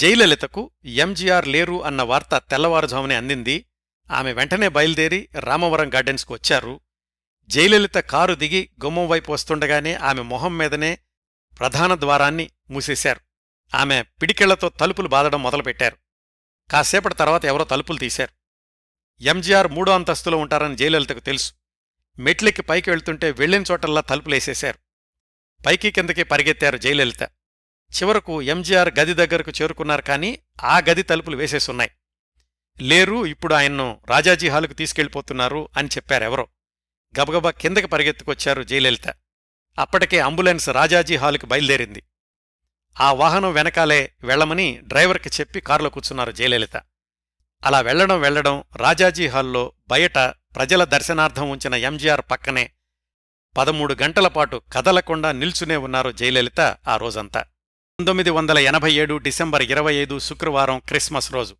జయలలితకు ఎంజీఆర్ లేరు అన్న వార్త తెల్లవారుజామునే అందింది ఆమె వెంటనే బయలుదేరి రామవరం గార్డెన్స్కు వచ్చారు జయలలిత కారు దిగి గుమ్మం వైపు వస్తుండగానే ఆమె మొహం మీదనే ప్రధాన ద్వారాన్ని మూసేశారు ఆమె పిడికెళ్లతో తలుపులు బాదడం మొదలుపెట్టారు కాసేపటి తర్వాత ఎవరో తలుపులు తీశారు ఎంజీఆర్ మూడో అంతస్తులో ఉంటారని జయలలితకు తెలుసు మెట్లెక్కి పైకి వెళ్తుంటే వెళ్లిన చోటల్లా తలుపులేసేశారు పైకి కిందకి పరిగెత్తారు జయలలిత చివరకు ఎంజీఆర్ గది దగ్గరకు చేరుకున్నారు కానీ ఆ గది తలుపులు వేసేసున్నాయి లేరు ఇప్పుడు ఆయన్ను రాజాజీ హాలుకు తీసుకెళ్లిపోతున్నారు అని చెప్పారెవరో గబగబా కిందకి పరిగెత్తుకొచ్చారు జయలలిత అప్పటికే అంబులెన్స్ రాజాజీ హాలుకు బయలుదేరింది ఆ వాహనం వెనకాలే వెళ్లమని డ్రైవర్కి చెప్పి కారులో కూర్చున్నారు జయలలిత అలా వెళ్లడం వెళ్లడం రాజాజీ హాల్లో బయట ప్రజల దర్శనార్థం ఉంచిన ఎంజీఆర్ పక్కనే పదమూడు గంటల పాటు కదలకుండా నిల్చునే ఉన్నారు జయలలిత ఆ రోజంతా పంతొమ్మిది వందల ఎనభై ఏడు డిసెంబర్ ఇరవై ఐదు శుక్రవారం క్రిస్మస్ రోజు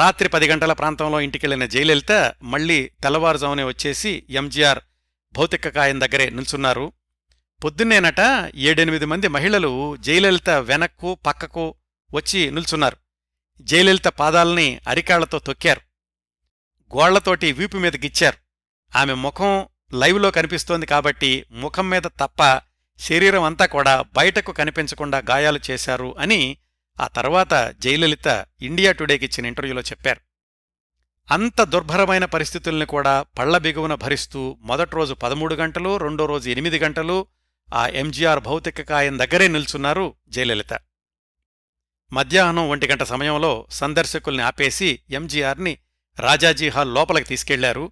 రాత్రి పది గంటల ప్రాంతంలో ఇంటికెళ్లిన జయలలిత మళ్లీ తెల్లవారుజామునే వచ్చేసి ఎంజీఆర్ భౌతిక కాయం దగ్గరే నిల్చున్నారు పొద్దున్నేనట ఏడెనిమిది మంది మహిళలు జయలలిత వెనక్కు పక్కకు వచ్చి నిల్చున్నారు జయలలిత పాదాల్ని అరికాళ్లతో తొక్కారు గోళ్లతోటి వీపు మీదకిచ్చారు ఆమె ముఖం లైవ్లో కనిపిస్తోంది కాబట్టి ముఖం మీద తప్ప శరీరం అంతా కూడా బయటకు కనిపించకుండా గాయాలు చేశారు అని ఆ తర్వాత జయలలిత ఇండియా టుడేకి ఇచ్చిన ఇంటర్వ్యూలో చెప్పారు అంత దుర్భరమైన పరిస్థితుల్ని కూడా పళ్ల బిగువన భరిస్తూ మొదటి రోజు పదమూడు గంటలు రెండో రోజు ఎనిమిది గంటలు ఆ ఎంజీఆర్ భౌతిక కాయం దగ్గరే నిల్చున్నారు జయలలిత మధ్యాహ్నం ఒంటి గంట సమయంలో సందర్శకుల్ని ఆపేసి ఎంజీఆర్ని రాజాజీ హాల్ లోపలికి తీసుకెళ్లారు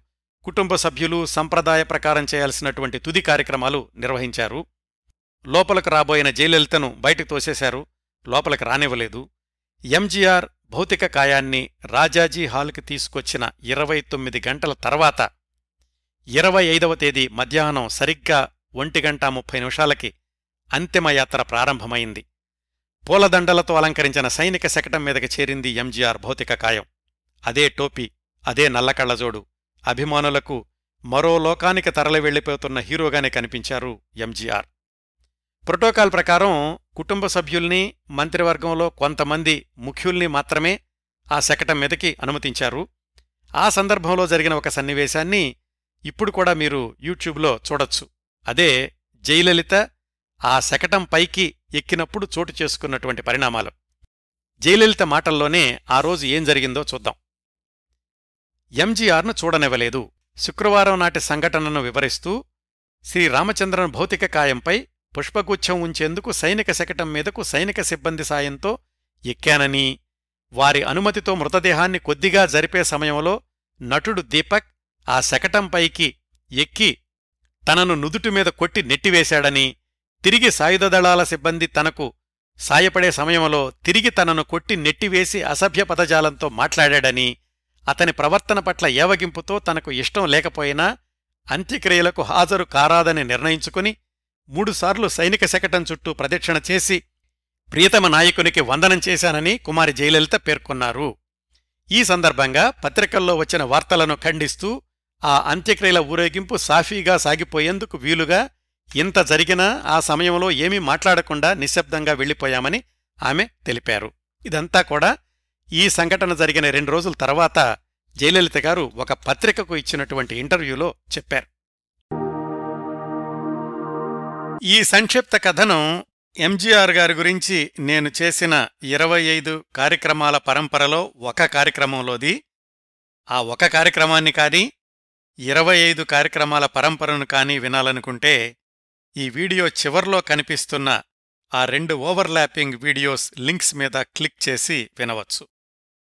కుటుంబ సభ్యులు సంప్రదాయ ప్రకారం చేయాల్సినటువంటి తుది కార్యక్రమాలు నిర్వహించారు లోపలకు రాబోయిన జయలలితను బయటకు తోసేశారు లోపలికి రానివ్వలేదు ఎంజీఆర్ భౌతిక కాయాన్ని రాజాజీ హాల్కి తీసుకొచ్చిన ఇరవై తొమ్మిది గంటల తర్వాత ఇరవై ఐదవ తేదీ మధ్యాహ్నం సరిగ్గా ఒంటి గంట ముప్పై నిమిషాలకి అంతిమయాత్ర ప్రారంభమైంది పూలదండలతో అలంకరించిన సైనిక శకటం మీదకి చేరింది ఎంజీఆర్ భౌతిక కాయం అదే టోపీ అదే నల్లకళ్లజోడు అభిమానులకు మరో లోకానికి తరలి వెళ్లిపోతున్న హీరోగానే కనిపించారు ఎంజీఆర్ ప్రోటోకాల్ ప్రకారం కుటుంబ సభ్యుల్ని మంత్రివర్గంలో కొంతమంది ముఖ్యుల్ని మాత్రమే ఆ శకటం మీదకి అనుమతించారు ఆ సందర్భంలో జరిగిన ఒక సన్నివేశాన్ని ఇప్పుడు కూడా మీరు యూట్యూబ్లో చూడొచ్చు అదే జయలలిత ఆ శకటం పైకి ఎక్కినప్పుడు చోటు చేసుకున్నటువంటి పరిణామాలు జయలలిత మాటల్లోనే ఆ రోజు ఏం జరిగిందో చూద్దాం ఎంజీఆర్ను చూడనివ్వలేదు శుక్రవారం నాటి సంఘటనను వివరిస్తూ శ్రీరామచంద్రన్ భౌతిక కాయంపై పుష్పగుచ్ఛం ఉంచేందుకు సైనిక శకటం మీదకు సైనిక సిబ్బంది సాయంతో ఎక్కానని వారి అనుమతితో మృతదేహాన్ని కొద్దిగా జరిపే సమయంలో నటుడు దీపక్ ఆ శకటంపైకి ఎక్కి తనను నుదుటిమీద కొట్టి నెట్టివేశాడని తిరిగి సాయుధ దళాల సిబ్బంది తనకు సాయపడే సమయంలో తిరిగి తనను కొట్టి నెట్టివేసి అసభ్య పదజాలంతో మాట్లాడాడని అతని ప్రవర్తన పట్ల ఏవగింపుతో తనకు ఇష్టం లేకపోయినా అంత్యక్రియలకు హాజరు కారాదని నిర్ణయించుకుని మూడుసార్లు సైనిక శకటం చుట్టూ ప్రదక్షిణ చేసి ప్రియతమ నాయకునికి వందనం చేశానని కుమారి జయలలిత పేర్కొన్నారు ఈ సందర్భంగా పత్రికల్లో వచ్చిన వార్తలను ఖండిస్తూ ఆ అంత్యక్రియల ఊరేగింపు సాఫీగా సాగిపోయేందుకు వీలుగా ఇంత జరిగినా ఆ సమయంలో ఏమీ మాట్లాడకుండా నిశ్శబ్దంగా వెళ్ళిపోయామని ఆమె తెలిపారు ఇదంతా కూడా ఈ సంఘటన జరిగిన రెండు రోజుల తర్వాత జయలలిత గారు ఒక పత్రికకు ఇచ్చినటువంటి ఇంటర్వ్యూలో చెప్పారు ఈ సంక్షిప్త కథనం ఎంజీఆర్ గారి గురించి నేను చేసిన ఇరవై ఐదు కార్యక్రమాల పరంపరలో ఒక కార్యక్రమంలోది ఆ ఒక కార్యక్రమాన్ని కానీ ఇరవై ఐదు కార్యక్రమాల పరంపరను కానీ వినాలనుకుంటే ఈ వీడియో చివర్లో కనిపిస్తున్న ఆ రెండు ఓవర్లాపింగ్ వీడియోస్ లింక్స్ మీద క్లిక్ చేసి వినవచ్చు